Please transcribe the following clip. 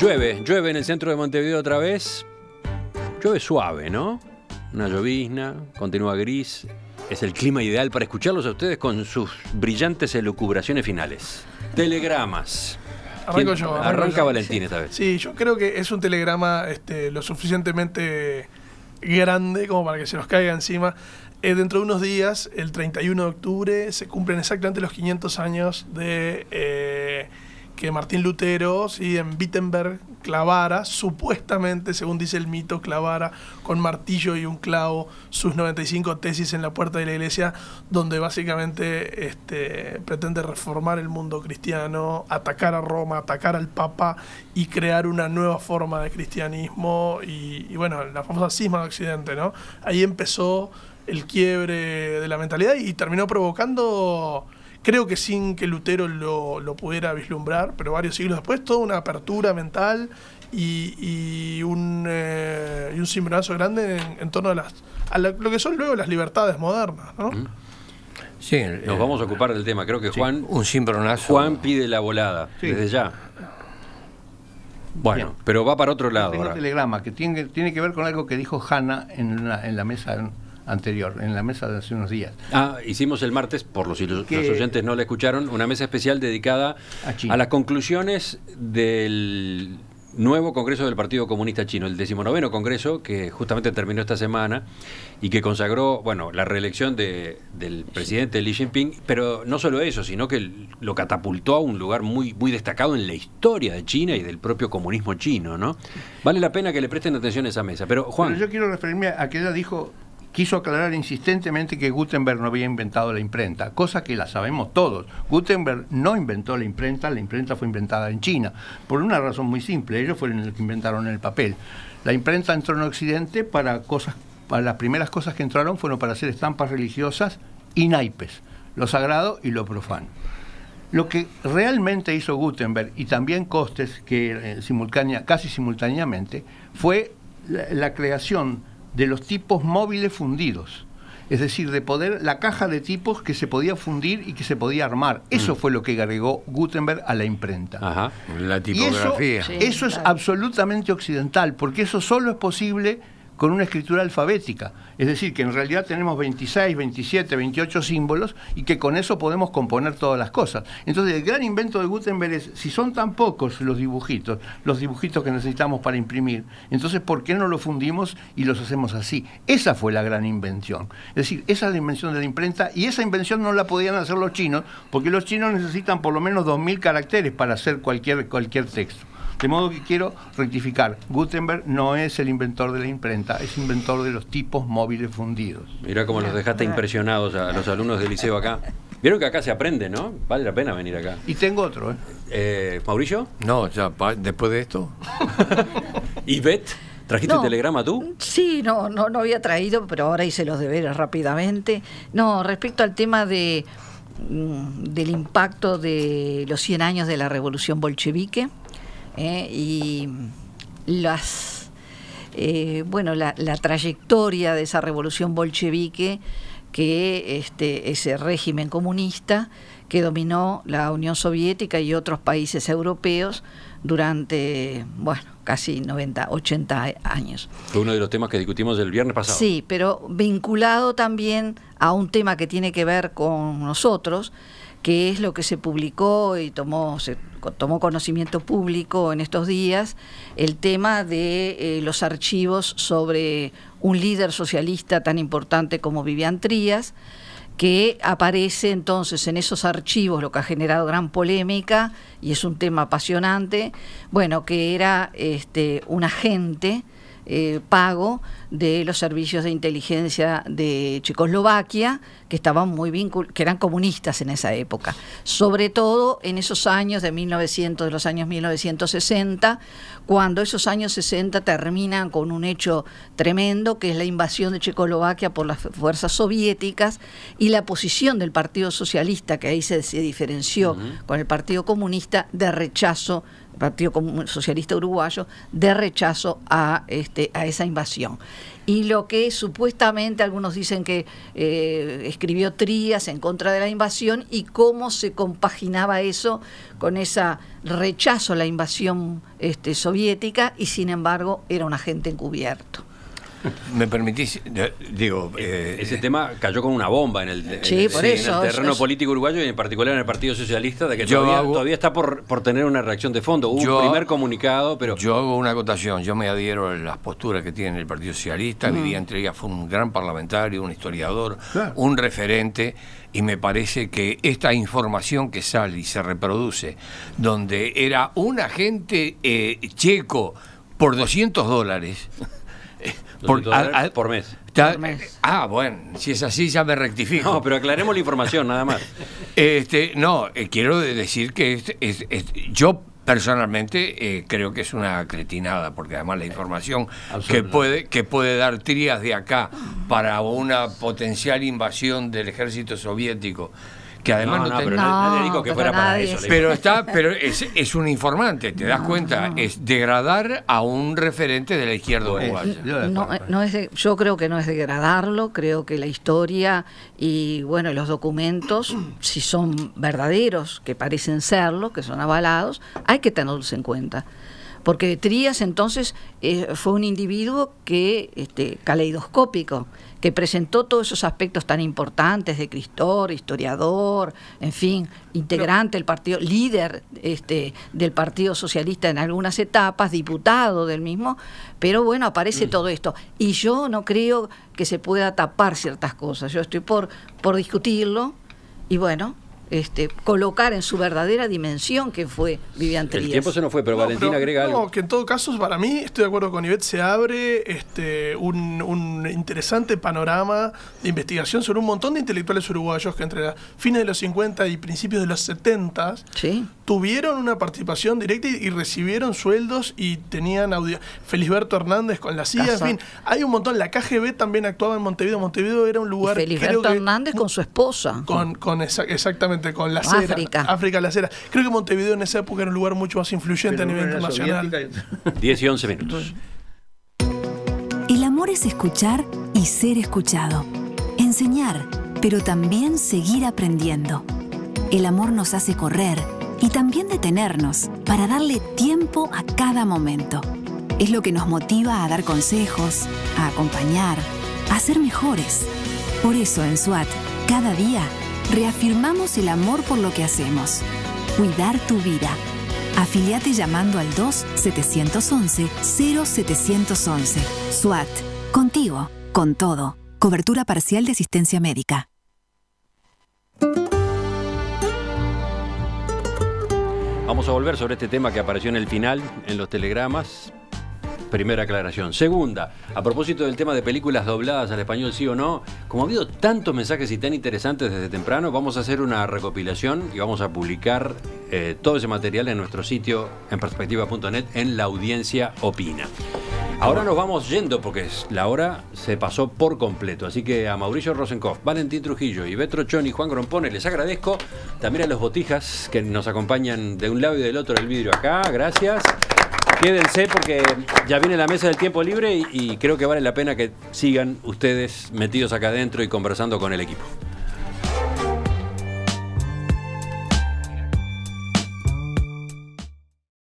Llueve, llueve en el centro de Montevideo otra vez. Llueve suave, ¿no? Una llovizna, continúa gris. Es el clima ideal para escucharlos a ustedes con sus brillantes elucubraciones finales. Telegramas. Arranco yo, Arranca Valentín esta vez. Sí, yo creo que es un telegrama este, lo suficientemente grande como para que se nos caiga encima. Eh, dentro de unos días, el 31 de octubre, se cumplen exactamente los 500 años de... Eh, que Martín Lutero, sí, en Wittenberg, clavara, supuestamente, según dice el mito, clavara con martillo y un clavo sus 95 tesis en la puerta de la iglesia, donde básicamente este, pretende reformar el mundo cristiano, atacar a Roma, atacar al Papa y crear una nueva forma de cristianismo y, bueno, la famosa cisma de Occidente, ¿no? Ahí empezó el quiebre de la mentalidad y terminó provocando creo que sin que Lutero lo, pudiera vislumbrar, pero varios siglos después, toda una apertura mental y, y un, eh, cimbronazo grande en, torno a, las, lo que son luego las libertades modernas. ¿no? Mm. Sí, Nos eh, vamos a ocupar del tema. Creo que Juan. Un Juan pide la volada, desde ya. Bueno, pero va para otro lado. un telegrama que tiene, tiene que ver con algo que dijo Hanna en la, en la mesa anterior, en la mesa de hace unos días. Ah, hicimos el martes, por los, los oyentes no la escucharon, una mesa especial dedicada a, las conclusiones del nuevo Congreso del Partido Comunista Chino, el decimonoveno Congreso que justamente terminó esta semana y que consagró, bueno, la reelección de, del presidente Li Jinping, pero no solo eso, sino que lo catapultó a un lugar muy, muy destacado en la historia de China y del propio comunismo chino, ¿no? Vale la pena que le presten atención a esa mesa. Pero Juan... Pero yo quiero referirme a que ella dijo quiso aclarar insistentemente que Gutenberg no había inventado la imprenta, cosa que la sabemos todos. Gutenberg no inventó la imprenta, la imprenta fue inventada en China, por una razón muy simple, ellos fueron los que inventaron el papel. La imprenta entró en Occidente para cosas, para las primeras cosas que entraron fueron para hacer estampas religiosas y naipes, lo sagrado y lo profano. Lo que realmente hizo Gutenberg y también Costes, que eh, simultánea, casi simultáneamente, fue la creación de los tipos móviles fundidos. Es decir, de poder la caja de tipos que se podía fundir y que se podía armar. Mm. Eso fue lo que agregó Gutenberg a la imprenta. la tipografía. eso, es absolutamente occidental, porque eso solo es posible con una escritura alfabética. Es decir, que en realidad tenemos 26, 27, 28 símbolos y que con eso podemos componer todas las cosas. Entonces, el gran invento de Gutenberg es, si son tan pocos los dibujitos, los dibujitos que necesitamos para imprimir, entonces, ¿por qué no los fundimos y los hacemos así? Esa fue la gran invención. Es decir, esa es la invención de la imprenta y esa invención no la podían hacer los chinos, porque los chinos necesitan por lo menos 2.000 caracteres para hacer cualquier, cualquier texto. De modo que quiero rectificar, Gutenberg no es el inventor de la imprenta, es inventor de los tipos móviles fundidos. Mira cómo los dejaste impresionados a los alumnos del liceo acá. Vieron que acá se aprende, ¿no? Vale la pena venir acá. Y tengo otro, ¿eh? eh mauricio No, ya, después de esto. ¿Y Bet? ¿Trajiste el telegrama tú? Sí, no, no, no había traído, pero ahora hice los deberes rápidamente. No, respecto al tema de mm, del impacto de los 100 años de la revolución bolchevique. ¿eh? y las eh, bueno la, trayectoria de esa revolución bolchevique que este, ese régimen comunista que dominó la Unión Soviética y otros países europeos durante, bueno, casi 90, 80 años. Fue uno de los temas que discutimos el viernes pasado. Sí, pero vinculado también a un tema que tiene que ver con nosotros, que es lo que se publicó y tomó, tomó conocimiento público en estos días, el tema de eh, los archivos sobre un líder socialista tan importante como Vivian Trías, que aparece entonces en esos archivos, lo que ha generado gran polémica y es un tema apasionante, bueno, que era este, un agente eh, pago de los servicios de inteligencia de Checoslovaquia, que estaban muy que eran comunistas en esa época. Sobre todo en esos años de 1900, de los años 1960, cuando esos años 60 terminan con un hecho tremendo, que es la invasión de Checoslovaquia por las fuerzas soviéticas y la posición del Partido Socialista, que ahí se, diferenció con el Partido Comunista, de rechazo Partido Socialista Uruguayo, de rechazo a, este, a esa invasión. Y lo que supuestamente algunos dicen que eh, escribió Trías en contra de la invasión y cómo se compaginaba eso con ese rechazo a la invasión este, soviética y sin embargo era un agente encubierto. ¿Me permitís? Digo, e-, eh, ese tema cayó con una bomba en el, terreno político uruguayo y en particular en el Partido Socialista, de que todavía, está por, tener una reacción de fondo. Hubo un primer comunicado, pero. Yo hago una acotación, yo me adhiero a las posturas que tiene el Partido Socialista. Mm. vivía entre ellas, fue un gran parlamentario, un historiador, un referente, y me parece que esta información que sale y se reproduce, donde era un agente eh, checo por 200 dólares. Por, mes. Ah, bueno, si es así ya me rectifico. No, pero aclaremos la información nada más. este, no, eh, quiero decir que es, yo personalmente eh, creo que es una cretinada, porque además la eh, información que puede, que puede dar Trías de acá para una potencial invasión del ejército soviético que además no, no, pero que fuera para eso. Pero está, pero es, un informante, te das cuenta, es degradar a un referente de la izquierda uruguaya. No, es yo creo que no es degradarlo, creo que la historia y bueno, los documentos, si son verdaderos, que parecen serlo, que son avalados, hay que tenerlos en cuenta porque Trías entonces eh, fue un individuo que este, caleidoscópico, que presentó todos esos aspectos tan importantes de Cristor, historiador, en fin, integrante del partido, líder este, del Partido Socialista en algunas etapas, diputado del mismo, pero bueno, aparece mm. todo esto. Y yo no creo que se pueda tapar ciertas cosas, yo estoy por, por discutirlo y bueno, este, colocar en su verdadera dimensión que fue Vivian Trías. El tiempo se nos fue, pero Valentina pero, agrega no, que en todo caso, para mí, estoy de acuerdo con Ivette, se abre este, un, interesante panorama de investigación sobre un montón de intelectuales uruguayos que entre fines de los 50 y principios de los 70 tuvieron una participación directa y, recibieron sueldos y tenían audio. Felisberto Hernández con la CIA, en fin, hay un montón. La KGB también actuaba en Montevideo. Montevideo era un lugar. Y Hernández con su esposa. Con, exactamente con la cera. África. África, la acera Creo que Montevideo en esa época era un lugar mucho más influyente a nivel internacional. 10 y 11 minutos. El amor es escuchar y ser escuchado. Enseñar, pero también seguir aprendiendo. El amor nos hace correr y también detenernos para darle tiempo a cada momento. Es lo que nos motiva a dar consejos, a acompañar, a ser mejores. Por eso en SWAT, cada día reafirmamos el amor por lo que hacemos. Cuidar tu vida. Afiliate llamando al 2-711-0711. SWAT. Contigo. Con todo. Cobertura parcial de asistencia médica. Vamos a volver sobre este tema que apareció en el final, en los telegramas, Primera aclaración. Segunda, a propósito del tema de películas dobladas al español, sí o no, como ha habido tantos mensajes y tan interesantes desde temprano, vamos a hacer una recopilación y vamos a publicar eh, todo ese material en nuestro sitio en perspectiva.net en la audiencia opina. Ahora nos vamos yendo porque la hora se pasó por completo. Así que a Mauricio Rosenkoff, Valentín Trujillo, Ivetro Chon y Juan Grompone les agradezco. También a los botijas que nos acompañan de un lado y del otro del vidrio acá. Gracias. Quédense porque ya viene la mesa del tiempo libre y creo que vale la pena que sigan ustedes metidos acá adentro y conversando con el equipo.